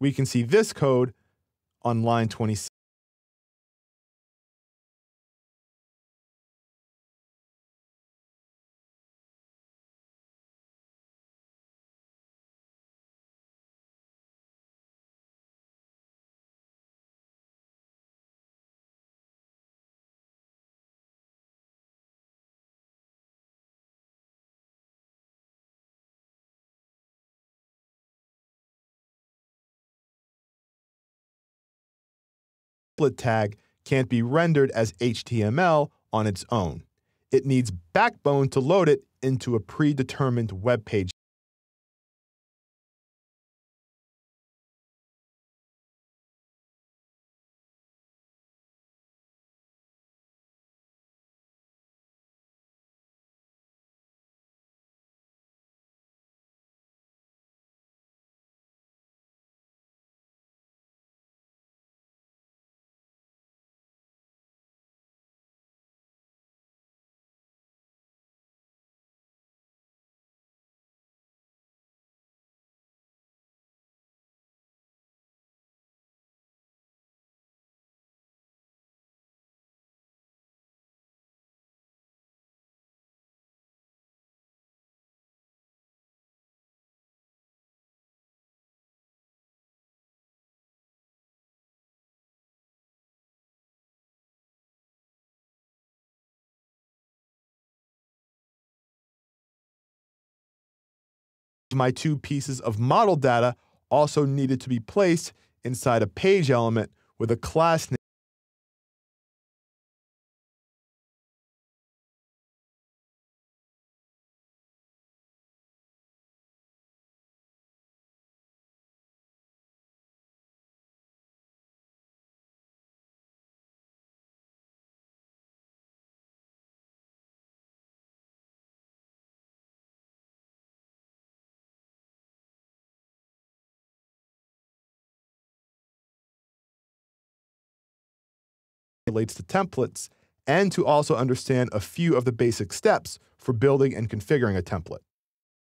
we can see this code on line 26. tag can't be rendered as HTML on its own. It needs Backbone to load it into a predetermined web page My two pieces of model data also needed to be placed inside a page element with a class name relates to templates and to also understand a few of the basic steps for building and configuring a template.